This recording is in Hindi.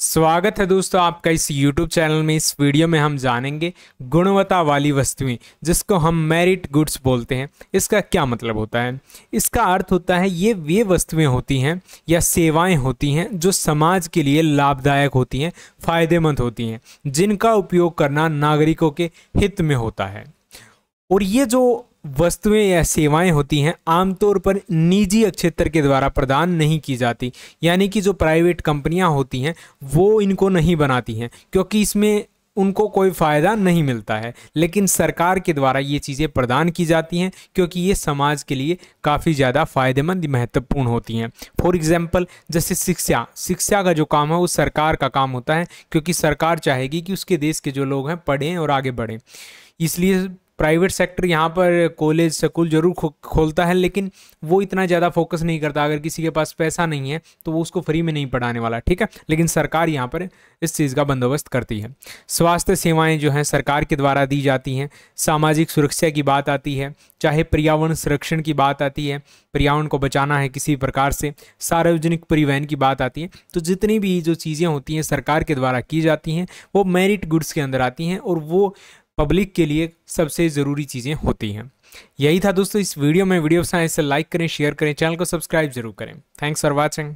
स्वागत है दोस्तों आपका इस YouTube चैनल में इस वीडियो में हम जानेंगे गुणवत्ता वाली वस्तुएं जिसको हम मेरिट गुड्स बोलते हैं इसका क्या मतलब होता है इसका अर्थ होता है ये वे वस्तुएं होती हैं या सेवाएं होती हैं जो समाज के लिए लाभदायक होती हैं फायदेमंद होती हैं जिनका उपयोग करना नागरिकों के हित में होता है और ये जो वस्तुएं या सेवाएं होती हैं आमतौर पर निजी क्षेत्र के द्वारा प्रदान नहीं की जाती यानी कि जो प्राइवेट कंपनियां होती हैं वो इनको नहीं बनाती हैं क्योंकि इसमें उनको कोई फ़ायदा नहीं मिलता है लेकिन सरकार के द्वारा ये चीज़ें प्रदान की जाती हैं क्योंकि ये समाज के लिए काफ़ी ज़्यादा फायदेमंद महत्वपूर्ण होती हैं फॉर एग्ज़ाम्पल जैसे शिक्षा शिक्षा का जो काम है वो सरकार का काम होता है क्योंकि सरकार चाहेगी कि उसके देश के जो लोग हैं पढ़ें और आगे बढ़ें इसलिए प्राइवेट सेक्टर यहाँ पर कॉलेज स्कूल जरूर खो, खोलता है लेकिन वो इतना ज़्यादा फोकस नहीं करता अगर किसी के पास पैसा नहीं है तो वो उसको फ्री में नहीं पढ़ाने वाला ठीक है लेकिन सरकार यहाँ पर इस चीज़ का बंदोबस्त करती है स्वास्थ्य सेवाएं जो हैं सरकार के द्वारा दी जाती हैं सामाजिक सुरक्षा की बात आती है चाहे पर्यावरण संरक्षण की बात आती है पर्यावरण को बचाना है किसी प्रकार से सार्वजनिक परिवहन की बात आती है तो जितनी भी जो चीज़ें होती हैं सरकार के द्वारा की जाती हैं वो मेरिट गुड्स के अंदर आती हैं और वो पब्लिक के लिए सबसे ज़रूरी चीज़ें होती हैं यही था दोस्तों इस वीडियो में वीडियो पसंद इसे लाइक करें शेयर करें चैनल को सब्सक्राइब जरूर करें थैंक्स फॉर वॉचिंग